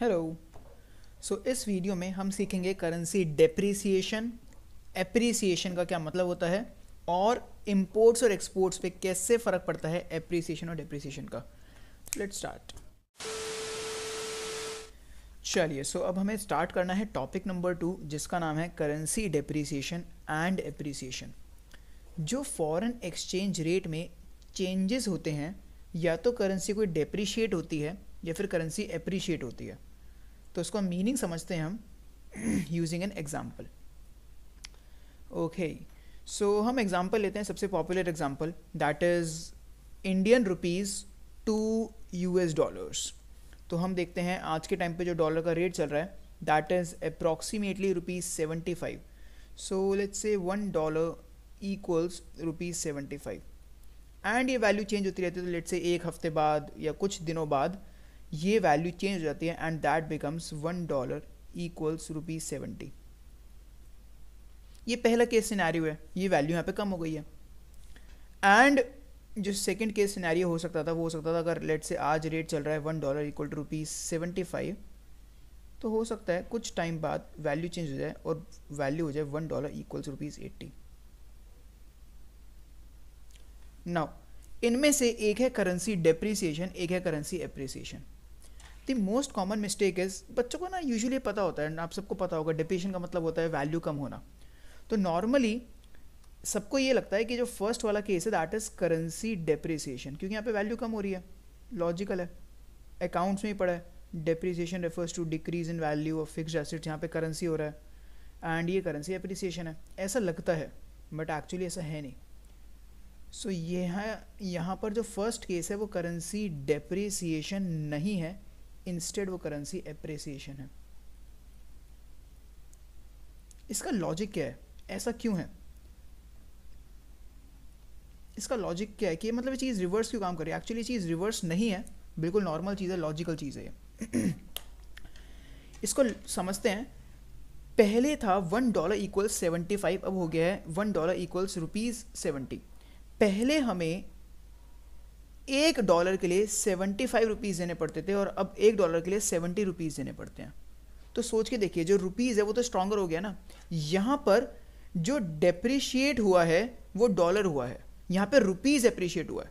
hello सो इस video में हम सीखेंगे करेंसी डेप्रिसिएशन एप्रिसिएशन का क्या मतलब होता है और इंपोर्ट्स और एक्सपोर्ट्स पे कैसे फ़र्क पड़ता है एप्रिसिएशन और डेप्रिसिएशन का लेट स्टार्ट चलिए सो अब हमें स्टार्ट करना है टॉपिक नंबर टू जिसका नाम है करेंसी डेप्रिसिएशन एंड एप्रिसिएशन जो फॉरेन एक्सचेंज रेट में चेंजेस होते हैं या तो करेंसी कोई डेप्रिशिएट होती है या फिर करेंसी अप्रिशिएट होती है तो इसको मीनिंग समझते हैं हम using an example okay so हम एग्जाम्पल लेते हैं सबसे popular example that is Indian rupees to U S dollars तो हम देखते हैं आज के टाइम पे जो डॉलर का रेट चल रहा है that is approximately rupees seventy five so let's say one dollar equals rupees seventy five and ये वैल्यू चेंज होती रहती है तो लेट से एक हफ्ते बाद या कुछ दिनों बाद ये वैल्यू चेंज हो जाती है and that becomes one dollar equals rupees seventy ये पहला केस सिनेरियो है ये वैल्यू यहाँ पे कम हो गई है एंड जो सेकंड केस सिनेरियो हो सकता था वो हो सकता था अगर लेट से आज रेट चल रहा है one dollar equal to rupees seventy five तो हो सकता है कुछ टाइम बाद वैल्यू चेंज हो जाए और वैल्यू हो जाए one dollar equals rupees eighty now इनमें से एक है करेंसी डेप्रिसिएशन एक है currency appreciation the most common mistake is बच्चों को ना यूजुअली पता होता है आप सबको पता होगा डिप्रेशन का मतलब होता है वैल्यू कम होना तो नॉर्मली सबको ये लगता है कि जो फर्स्ट वाला केस है दैट इज़ करेंसी डेप्रिसिएशन क्योंकि यहाँ पे वैल्यू कम हो रही है लॉजिकल है अकाउंट्स में ही पड़ा है depreciation refers to decrease in value of fix assets यहाँ पे करेंसी हो रहा है एंड ये करेंसी एप्रिसिएशन है ऐसा लगता है बट एक्चुअली ऐसा है नहीं सो so, यह यहाँ पर जो फर्स्ट केस है वो करेंसी डेप्रिसिएशन नहीं है इंस्टेड वो करेंसी एप्रिसिएशन है इसका लॉजिक क्या है ऐसा क्यों है इसका लॉजिक क्या है कि मतलब ये चीज़ रिवर्स क्यों काम कर रही है एक्चुअली चीज़ रिवर्स नहीं है बिल्कुल नॉर्मल चीज़ है लॉजिकल चीज़ है इसको समझते हैं पहले था one dollar equal seventy five अब हो गया है one dollar equals rupees seventy पहले हमें एक डॉलर के लिए सेवेंटी फाइव रुपीज़ देने पड़ते थे और अब एक डॉलर के लिए सेवेंटी रुपीज़ देने पड़ते हैं तो सोच के देखिए जो रुपीज़ है वो तो स्ट्रांगर हो गया ना यहाँ पर जो डेप्रिशिएट हुआ है वो डॉलर हुआ है यहाँ पर रुपीज़ अप्रिशिएट हुआ है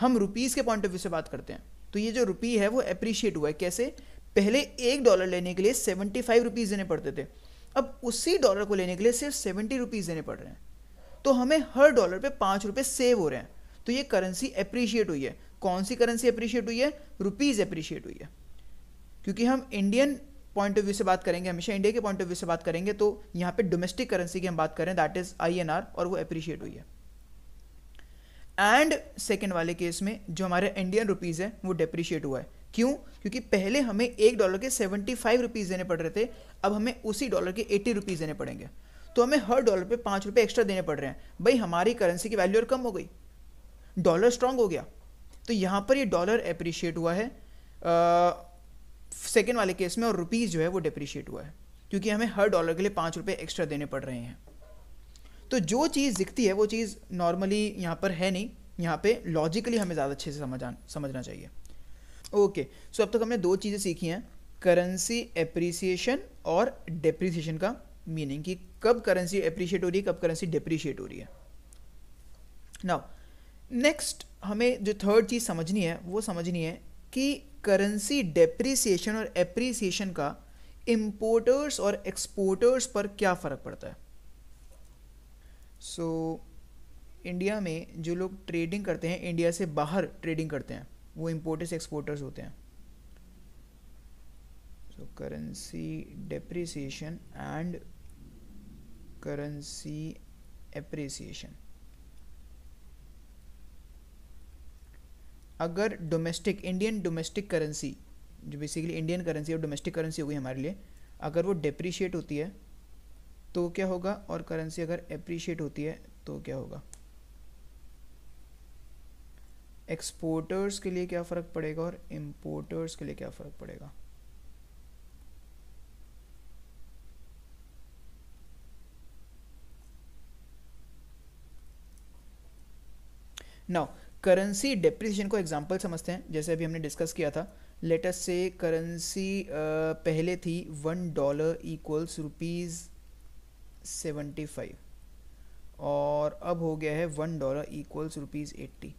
हम रुपीज़ के पॉइंट ऑफ व्यू से बात करते हैं तो ये जो रुपी है वो अप्रिशिएट हुआ है कैसे पहले एक डॉलर लेने के लिए सेवेंटी फाइव रुपीज़ देने पड़ते थे अब उसी डॉलर को लेने के लिए सिर्फ सेवेंटी रुपीज़ देने पड़ रहे हैं तो हमें हर डॉलर पे पाँच रुपये सेव हो रहे हैं तो ये करेंसी अप्रिशिएट हुई है कौन सी करेंसी अप्रिशिएट हुई है रुपीज़ अप्रिशिएट हुई है क्योंकि हम इंडियन पॉइंट ऑफ व्यू से बात करेंगे हमेशा इंडिया के पॉइंट ऑफ व्यू से बात करेंगे तो यहां पे डोमेस्टिक करेंसी की हम बात करें दैट इज आई और वो अप्रिशिएट हुई है एंड सेकेंड वाले केस में जो हमारे इंडियन रुपीज़ है वो डेप्रिशिएट हुआ है क्यों क्योंकि पहले हमें एक डॉलर के सेवेंटी फाइव रुपीज़ देने पड़ रहे थे अब हमें उसी डॉलर के एटी रुपीज़ देने पड़ेंगे तो हमें हर डॉलर पे पांच रुपए एक्स्ट्रा देने पड़ रहे हैं भाई हमारी करेंसी की वैल्यू और कम हो गई डॉलर स्ट्रांग हो गया तो यहाँ पर ये डॉलर अप्रिशिएट हुआ है सेकेंड वाले केस में और रुपीज़ जो है वो डिप्रिशिएट हुआ है क्योंकि हमें हर डॉलर के लिए पाँच रुपये एक्स्ट्रा देने पड़ रहे हैं तो जो चीज़ दिखती है वो चीज़ नॉर्मली यहाँ पर है नहीं यहाँ पे लॉजिकली हमें ज़्यादा अच्छे से समझ समझना चाहिए ओके okay, सो so अब तक हमने दो चीज़ें सीखी हैं करेंसी एप्रिसिएशन और डेप्रिसिएशन का मीनिंग कि कब करेंसी एप्रिशिएट हो रही है कब करेंसी डिप्रिशिएट हो रही है नाउ नेक्स्ट हमें जो थर्ड चीज़ समझनी है वो समझनी है कि करेंसी डेप्रिसिएशन और एप्रिसिएशन का इम्पोर्टर्स और एक्सपोर्टर्स पर क्या फ़र्क पड़ता है सो so, इंडिया में जो लोग ट्रेडिंग करते हैं इंडिया से बाहर ट्रेडिंग करते हैं वो इम्पोर्टर्स एक्सपोर्टर्स होते हैं so currency depreciation and currency appreciation अगर डोमेस्टिक इंडियन डोमेस्टिक करेंसी जो बेसिकली इंडियन करेंसी और डोमेस्टिक करेंसी होगी हमारे लिए अगर वो डिप्रीशिएट होती है तो क्या होगा और करेंसी अगर अप्रिशिएट होती है तो क्या होगा एक्सपोर्टर्स के लिए क्या फ़र्क पड़ेगा और इम्पोर्टर्स के लिए क्या फ़र्क पड़ेगा नाउ करेंसी डिप्रिसिएशन को एग्जाम्पल समझते हैं जैसे अभी हमने डिस्कस किया था लेटेस्ट से करेंसी पहले थी one dollar equals rupees seventy five और अब हो गया है one dollar equals rupees eighty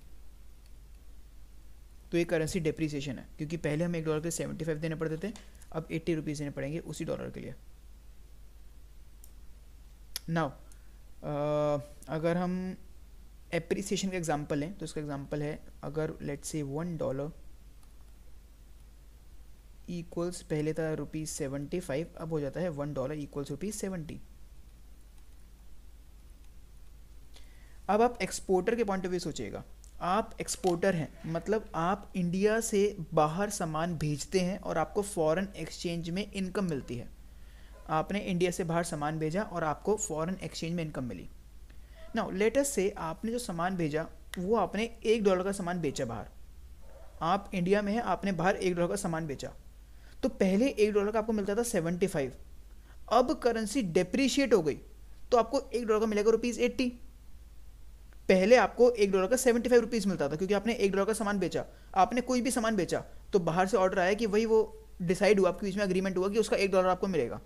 तो ये करेंसी डिप्रिसिएशन है क्योंकि पहले हम एक डॉलर के सेवेंटी फाइव देने पड़ते थे अब एट्टी रुपीज़ देने पड़ेंगे उसी डॉलर के लिए नाउ अगर हम एप्रिसिएशन का एग्जाम्पल है तो इसका एग्जाम्पल है अगर लेट से वन डॉलर इक्वल्स पहले था रुपीज़ सेवेंटी फाइव अब हो जाता है one dollar equals rupees seventy अब आप एक्सपोर्टर के पॉइंट ऑफ व्यू सोचिएगा आप एक्सपोर्टर हैं मतलब आप इंडिया से बाहर सामान भेजते हैं और आपको फॉरेन एक्सचेंज में इनकम मिलती है आपने इंडिया से बाहर सामान भेजा और आपको फॉरेन एक्सचेंज में इनकम मिली नाउ लेटेस्ट से आपने जो सामान भेजा वो आपने एक डॉलर का सामान बेचा बाहर आप इंडिया में हैं आपने बाहर एक डॉलर का सामान बेचा तो पहले एक डॉलर का आपको मिलता था सेवेंटी फाइव अब करेंसी डेप्रिशिएट हो गई तो आपको एक डॉलर का मिलेगा रुपीज़ एट्टी पहले आपको एक डॉलर का सेवेंटी फाइव रुपीज़ मिलता था क्योंकि आपने एक डॉलर का सामान बेचा आपने कोई भी सामान बेचा तो बाहर से ऑर्डर आया कि वही वो डिसाइड हुआ आपके बीच में अग्रीमेंट हुआ कि उसका एक डॉलर आपको मिलेगा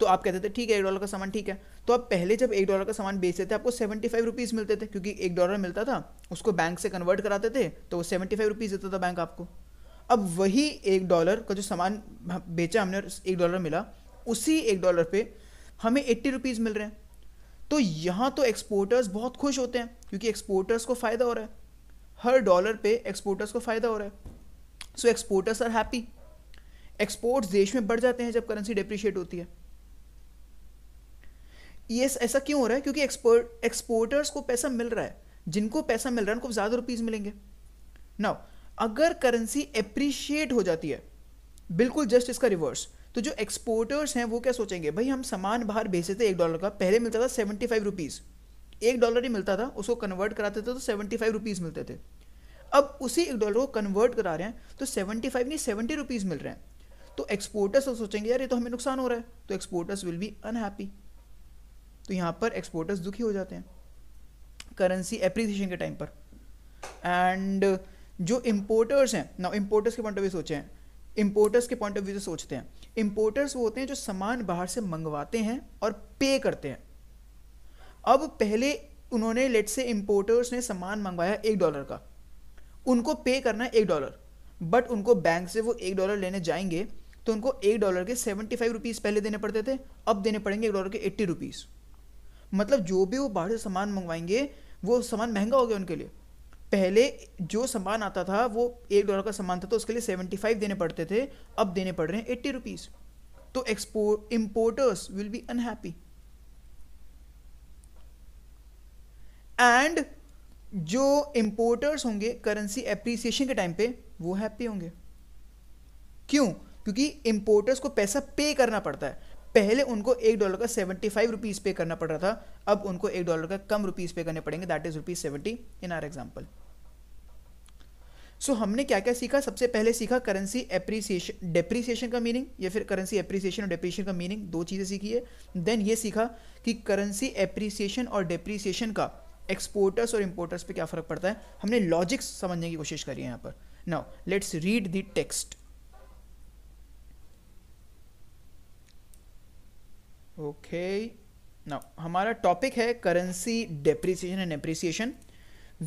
तो आप कहते थे ठीक है एक डॉलर का सामान ठीक है तो आप पहले जब एक डॉलर का सामान बेचते थे आपको सेवेंटी फाइव रुपीज़ मिलते थे क्योंकि एक डॉलर मिलता था उसको बैंक से कन्वर्ट कराते थे तो वो सेवेंटी फाइव रुपीज़ देता था बैंक आपको अब वही एक डॉलर का जो सामान बेचा हमने एक डॉलर मिला उसी एक डॉलर पे हमें एट्टी रुपीज़ मिल रहे हैं तो यहाँ तो एक्सपोर्टर्स बहुत खुश होते हैं क्योंकि एक्सपोर्टर्स को फ़ायदा हो रहा है हर डॉलर पे एक्सपोर्टर्स को फ़ायदा हो रहा है so exporters are happy exports देश में बढ़ जाते हैं जब करेंसी डिप्रिशिएट होती है ये ऐसा क्यों हो रहा है क्योंकि एक्सपोर्ट एक्सपोर्टर्स को पैसा मिल रहा है जिनको पैसा मिल रहा है उनको ज़्यादा रुपीज़ मिलेंगे नाउ अगर करेंसी अप्रिशिएट हो जाती है बिल्कुल जस्ट इसका रिवर्स तो जो एक्सपोर्टर्स हैं वो क्या सोचेंगे भाई हम सामान बाहर भेजते थे एक डॉलर का पहले मिलता था सेवेंटी फाइव रुपीज़ एक डॉलर ही मिलता था उसको कन्वर्ट कराते थे तो सेवेंटी फाइव रुपीज़ मिलते थे अब उसी एक डॉलर को कन्वर्ट करा रहे हैं तो सेवेंटी फाइव नहीं सेवेंटी रुपीज़ मिल रहे हैं तो एक्सपोर्टर्स तो सोचेंगे यार ये तो हमें नुकसान हो रहा है तो एक्सपोर्टर्स विल बी अनहैप्पी तो यहाँ पर एक्सपोर्टर्स दुखी हो जाते हैं करेंसी एप्रिसिएशन के टाइम पर एंड जो इम्पोर्टर्स हैं ना इम्पोर्टर्स के पॉइंट ऑफ व्यू हैं इम्पोर्टर्स के पॉइंट ऑफ व्यू से सोचते हैं इम्पोर्टर्स वो होते हैं जो सामान बाहर से मंगवाते हैं और पे करते हैं अब पहले उन्होंने लेट से इम्पोर्टर्स ने सामान मंगवाया एक डॉलर का उनको पे करना है एक डॉलर बट उनको बैंक से वो एक डॉलर लेने जाएंगे तो उनको एक डॉलर के सेवेंटी फाइव रुपीज़ पहले देने पड़ते थे अब देने पड़ेंगे एक डॉलर के एट्टी रुपीज़ मतलब जो भी वो बाहर से सामान मंगवाएंगे वो सामान महंगा हो गया उनके लिए पहले जो सामान आता था वो एक डॉलर का सामान था तो उसके लिए सेवेंटी फाइव देने पड़ते थे अब देने पड़ रहे हैं एट्टी रुपीज़ तो export importers will be unhappy and जो इम्पोर्टर्स होंगे करेंसी एप्रिसिएशन के टाइम पे वो हैप्पी होंगे क्यों क्योंकि इम्पोर्टर्स को पैसा पे करना पड़ता है पहले उनको एक डॉलर का सेवेंटी फाइव रुपीज़ पे करना पड़ रहा था अब उनको एक डॉलर का कम रुपीज़ पे करने पड़ेंगे that is rupees seventy in our example so हमने क्या क्या सीखा सबसे पहले सीखा करेंसी एप्रिसिएशन डेप्रिसिएशन का मीनिंग या फिर करेंसी एप्रिसिएशन और डेप्रिसिएशन का मीनिंग दो चीज़ें सीखी है देन ये सीखा कि करेंसी एप्रिसिएशन और डेप्रिसिएशन का एक्सपोर्टर्स और इम्पोर्टर्स पे क्या फ़र्क पड़ता है हमने लॉजिक्स समझने की कोशिश करी है यहाँ पर now let's read the text okay ना हमारा टॉपिक है currency depreciation and appreciation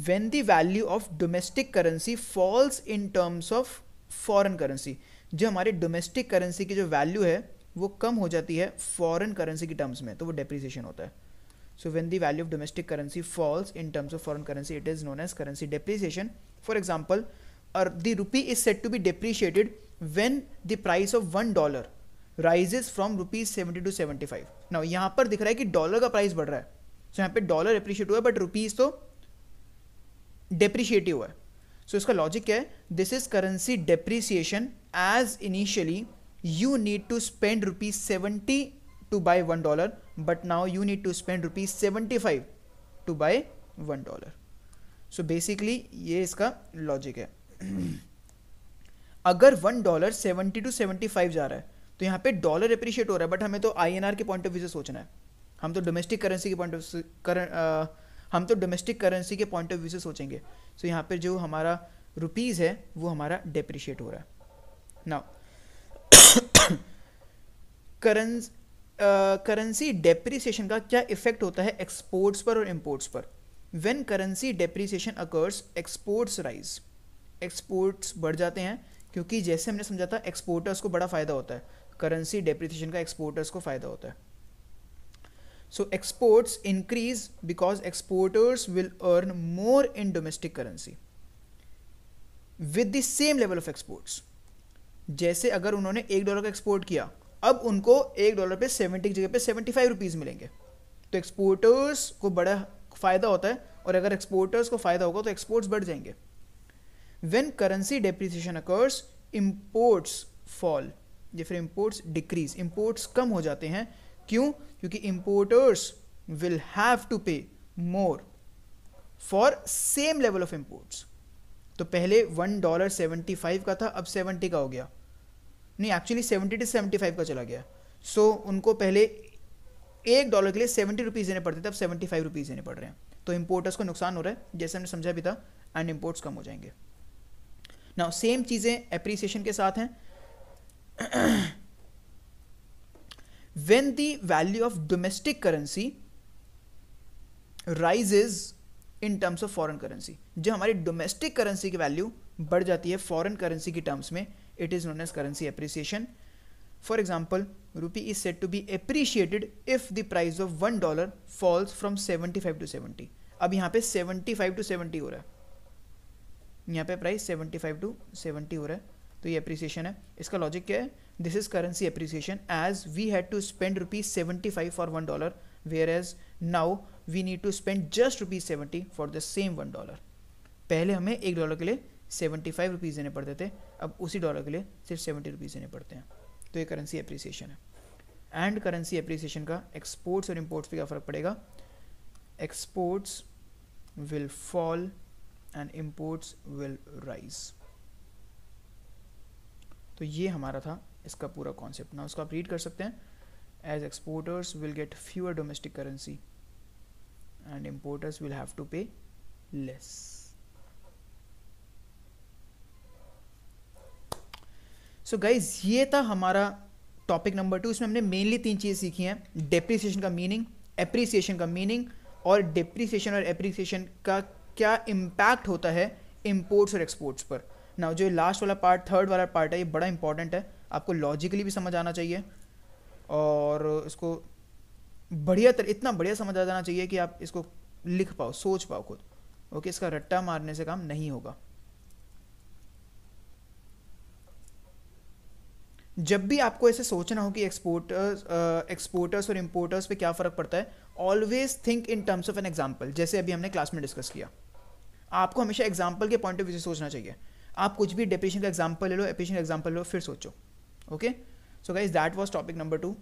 when the value of domestic currency falls in terms of foreign currency जो हमारे डोमेस्टिक करेंसी की जो वैल्यू है वो कम हो जाती है फॉरन करेंसी की टर्म्स में तो वो डेप्रिसिएशन होता है so when the value of domestic currency falls in terms of foreign currency it is known as currency depreciation for example और the rupee is set to be depreciated when the price of one dollar rises from rupees seventy to seventy five ना यहाँ पर दिख रहा है कि dollar का price बढ़ रहा है सो so, यहाँ पे डॉलर अप्रिशिएट हुआ है बट रुपीज़ तो डेप्रिशिएटिव हुआ है सो so, इसका लॉजिक क्या है this is currency depreciation as initially you need to spend rupees seventy to buy one dollar but now you need to spend rupees seventy five to buy one dollar so basically ये इसका logic है अगर one dollar seventy to seventy five जा रहा है तो यहाँ पे डॉलर अप्रिशिएट हो रहा है बट हमें तो आईएनआर के पॉइंट ऑफ व्यू से सोचना है हम तो डोमेस्टिक करेंसी के पॉइंट ऑफ करं हम तो डोमेस्टिक करेंसी के पॉइंट ऑफ व्यू से सोचेंगे सो so, यहाँ पर जो हमारा रुपीज़ है वो हमारा डेप्रिशिएट हो रहा है ना करेंस करेंसी डेप्रिसिएशन का क्या इफेक्ट होता है एक्सपोर्ट्स पर और इम्पोर्ट्स पर when currency depreciation occurs exports rise exports बढ़ जाते हैं क्योंकि जैसे हमने समझा था एक्सपोर्टर्स को बड़ा फ़ायदा होता है करेंसी डेप्रिसिएशन का एक्सपोर्टर्स को फ़ायदा होता है so exports increase because exporters will earn more in domestic currency with the same level of exports जैसे अगर उन्होंने एक डॉलर का एक्सपोर्ट किया अब उनको एक डॉलर पे सेवेंटी की जगह पे सेवेंटी फाइव रुपीज़ मिलेंगे तो एक्सपोर्टर्स को बड़ा फ़ायदा होता है और अगर एक्सपोर्टर्स को फ़ायदा होगा तो एक्सपोर्ट्स बढ़ जाएंगे when currency depreciation occurs imports fall या फिर इम्पोर्ट्स डिक्रीज इम्पोर्ट्स कम हो जाते हैं क्यों क्योंकि importers will have to pay more for same level of imports तो पहले वन डॉलर सेवेंटी फाइव का था अब सेवेंटी का हो गया नहीं actually seventy to seventy five का चला गया सो so, उनको पहले एक डॉलर के लिए सेवेंटी रुपीज़ देने पड़ते थे अब सेवेंटी फाइव रुपीज़ देने पड़ रहे हैं तो इम्पोर्टर्स को नुकसान हो रहा है जैसे हमने समझा भी था एंड इम्पोर्ट्स कम हो जाएंगे ना सेम चीज़ें अप्रिसिएशन के साथ हैं when the value of domestic currency rises in terms of foreign currency जब हमारी डोमेस्टिक करेंसी की वैल्यू बढ़ जाती है फॉरेन करेंसी की टर्म्स में it is known as currency appreciation for example rupee is set to be appreciated if the price of one dollar falls from seventy five to seventy अब यहाँ पे seventy five to seventy हो रहा है यहाँ पे price seventy five to seventy हो रहा है तो ये अप्रिसिएशन है इसका लॉजिक क्या है this is currency appreciation as we had to spend rupees seventy five for one dollar whereas now we need to spend just rupees seventy for the same one dollar पहले हमें एक dollar के लिए seventy five rupees देने पड़ते थे अब उसी डॉलर के लिए सिर्फ सेवेंटी रुपीज़ देने पड़ते हैं तो ये करेंसी अप्रिसिएशन है एंड करेंसी अप्रिसिएशन का एक्सपोर्ट्स और इम्पोर्ट्स पे क्या फ़र्क पड़ेगा exports will fall and imports will rise तो ये हमारा था इसका पूरा कॉन्सेप्ट ना उसको आप रीड कर सकते हैं as exporters will get fewer domestic currency and importers will have to pay less so guys ये था हमारा टॉपिक नंबर टू इसमें हमने मेनली तीन चीज़ें सीखी हैं डेप्रिसिएशन का मीनिंग एप्रिसिएशन का मीनिंग और डेप्रिसिएशन और एप्रिसिएशन का क्या इम्पैक्ट होता है इम्पोर्ट्स और एक्सपोर्ट्स पर ना जो लास्ट वाला पार्ट थर्ड वाला पार्ट है ये बड़ा इंपॉर्टेंट है आपको लॉजिकली भी समझ आना चाहिए और इसको बढ़िया तर, इतना बढ़िया समझ आ जाना चाहिए कि आप इसको लिख पाओ सोच पाओ खुद ओके इसका रट्टा मारने से काम नहीं होगा जब भी आपको ऐसे सोचना हो कि एक्सपोर्टर्स एक्सपोर्टर्स और इम्पोर्टर्स पे क्या फ़र्क पड़ता है always think in terms of an example जैसे अभी हमने क्लास में डिस्कस किया आपको हमेशा एग्जाम्पल के पॉइंट ऑफ व्यू से सोचना चाहिए आप कुछ भी डिप्रेशन का एग्जाम्पल ले लो एप्रेशन एग्जाम्पल लो फिर सोचो okay so guys that was topic number to